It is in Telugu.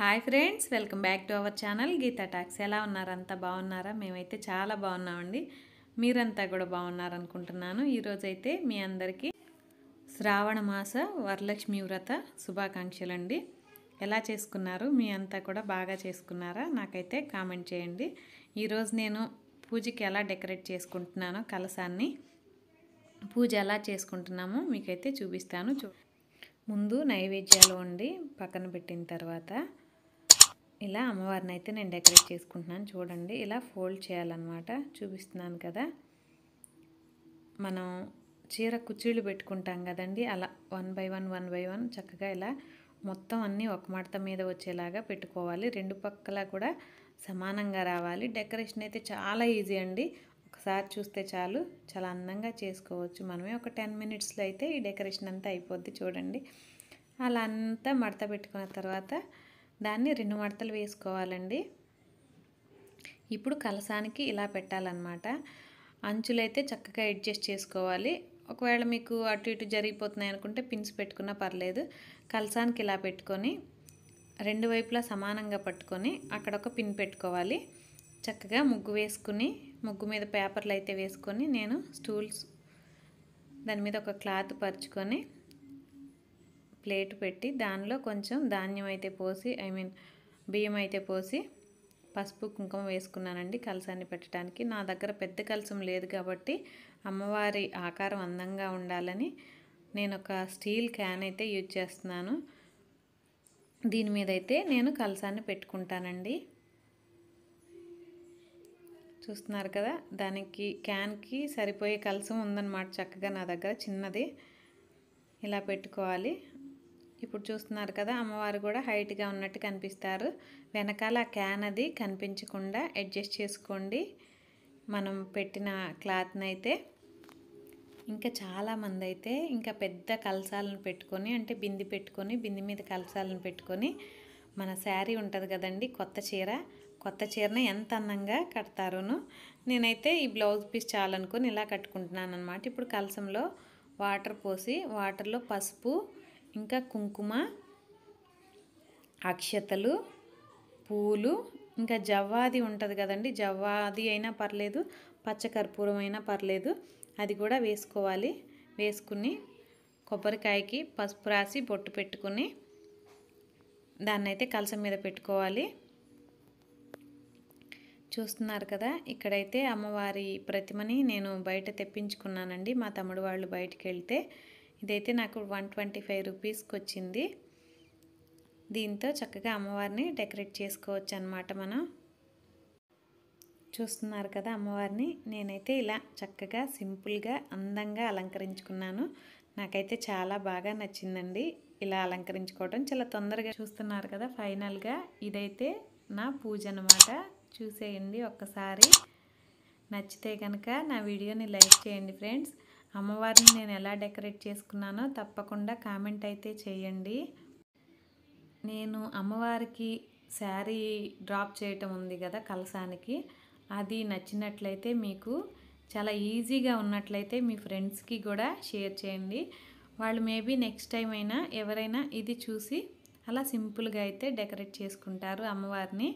hi friends welcome back to our channel Geeta talks ఎలా ఉన్నారంతా బాగున్నారా మేమైతే చాలా బాగున్నామండి మీరంతా కూడా బాగున్నారనుకుంటున్నాను ఈరోజైతే మీ అందరికీ శ్రావణ మాస వరలక్ష్మి వ్రత శుభాకాంక్షలు అండి ఎలా చేసుకున్నారు మీ అంతా కూడా బాగా చేసుకున్నారా నాకైతే కామెంట్ చేయండి ఈరోజు నేను పూజకి ఎలా డెకరేట్ చేసుకుంటున్నానో కలసాన్ని పూజ ఎలా చేసుకుంటున్నామో మీకైతే చూపిస్తాను చూ ముందు నైవేద్యాలు వండి పక్కన పెట్టిన తర్వాత ఇలా అమ్మవారిని అయితే నేను డెకరేట్ చేసుకుంటున్నాను చూడండి ఇలా ఫోల్డ్ చేయాలన్నమాట చూపిస్తున్నాను కదా మనం చీర కుర్చీలు పెట్టుకుంటాం కదండి అలా one by one one by one చక్కగా ఇలా మొత్తం అన్నీ ఒక మడత మీద వచ్చేలాగా పెట్టుకోవాలి రెండు పక్కల కూడా సమానంగా రావాలి డెకరేషన్ అయితే చాలా ఈజీ అండి ఒకసారి చూస్తే చాలు చాలా అందంగా చేసుకోవచ్చు మనమే ఒక టెన్ మినిట్స్లో అయితే ఈ డెకరేషన్ అంతా అయిపోద్ది చూడండి అలా అంతా మడత పెట్టుకున్న తర్వాత దాన్ని రెండు మడతలు వేసుకోవాలండి ఇప్పుడు కలసానికి ఇలా పెట్టాలన్నమాట అంచులైతే చక్కగా అడ్జస్ట్ చేసుకోవాలి ఒకవేళ మీకు అటు ఇటు జరిగిపోతున్నాయి అనుకుంటే పిన్స్ పెట్టుకున్నా పర్లేదు కలసానికి ఇలా పెట్టుకొని రెండు వైపులా సమానంగా పట్టుకొని అక్కడ ఒక పిన్ పెట్టుకోవాలి చక్కగా ముగ్గు వేసుకుని ముగ్గు మీద పేపర్లు అయితే వేసుకొని నేను స్టూల్స్ దాని మీద ఒక క్లాత్ పరుచుకొని ప్లేట్ పెట్టి దానిలో కొంచెం ధాన్యం అయితే పోసి ఐ మీన్ బియ్యం అయితే పోసి పసుపు కుంకుమ వేసుకున్నానండి కలసాన్ని పెట్టడానికి నా దగ్గర పెద్ద కలసం లేదు కాబట్టి అమ్మవారి ఆకారం అందంగా ఉండాలని నేను ఒక స్టీల్ క్యాన్ అయితే యూజ్ చేస్తున్నాను దీని మీద అయితే నేను కలసాన్ని పెట్టుకుంటానండి చూస్తున్నారు కదా దానికి క్యాన్కి సరిపోయే కలసం ఉందన్నమాట చక్కగా నా దగ్గర చిన్నది ఇలా పెట్టుకోవాలి ఇప్పుడు చూస్తున్నారు కదా అమ్మవారు కూడా హైట్గా ఉన్నట్టు కనిపిస్తారు వెనకాల క్యాన్ అది కనిపించకుండా అడ్జస్ట్ చేసుకోండి మనం పెట్టిన క్లాత్ని అయితే ఇంకా చాలామంది అయితే ఇంకా పెద్ద కలసాలను పెట్టుకొని అంటే బింది పెట్టుకొని బింది మీద కలసాలను పెట్టుకొని మన శారీ ఉంటుంది కదండి కొత్త చీర కొత్త చీరను ఎంత అందంగా కడతారును నేనైతే ఈ బ్లౌజ్ పీస్ చాలనుకొని ఇలా కట్టుకుంటున్నాను అనమాట ఇప్పుడు కలసంలో వాటర్ పోసి వాటర్లో పసుపు ఇంకా కుంకుమ అక్షతలు పూలు ఇంకా జవ్వాది ఉంటుంది కదండి జవ్వాది అయినా పర్లేదు పచ్చకర్పూరం అయినా పర్లేదు అది కూడా వేసుకోవాలి వేసుకుని కొబ్బరికాయకి పసుపు రాసి బొట్టు పెట్టుకుని దాన్ని అయితే కలసం మీద పెట్టుకోవాలి చూస్తున్నారు కదా ఇక్కడైతే అమ్మవారి ప్రతిమని నేను బయట తెప్పించుకున్నానండి మా తమ్ముడు వాళ్ళు బయటకు వెళ్తే ఇదైతే నాకు వన్ ట్వంటీ ఫైవ్ రూపీస్కి వచ్చింది దీంతో చక్కగా అమ్మవారిని డెకరేట్ చేసుకోవచ్చు అనమాట మనం చూస్తున్నారు కదా అమ్మవారిని నేనైతే ఇలా చక్కగా సింపుల్గా అందంగా అలంకరించుకున్నాను నాకైతే చాలా బాగా నచ్చిందండి ఇలా అలంకరించుకోవడం చాలా తొందరగా చూస్తున్నారు కదా ఫైనల్గా ఇదైతే నా పూజ అనమాట చూసేయండి ఒక్కసారి నచ్చితే కనుక నా వీడియోని లైక్ చేయండి ఫ్రెండ్స్ అమ్మవారిని నేను ఎలా డెకరేట్ చేసుకున్నానో తప్పకుండా కామెంట్ అయితే చేయండి నేను అమ్మవారికి శారీ డ్రాప్ చేయటం ఉంది కదా కలసానికి అది నచ్చినట్లయితే మీకు చాలా ఈజీగా ఉన్నట్లయితే మీ ఫ్రెండ్స్కి కూడా షేర్ చేయండి వాళ్ళు మేబీ నెక్స్ట్ టైం అయినా ఎవరైనా ఇది చూసి అలా సింపుల్గా అయితే డెకరేట్ చేసుకుంటారు అమ్మవారిని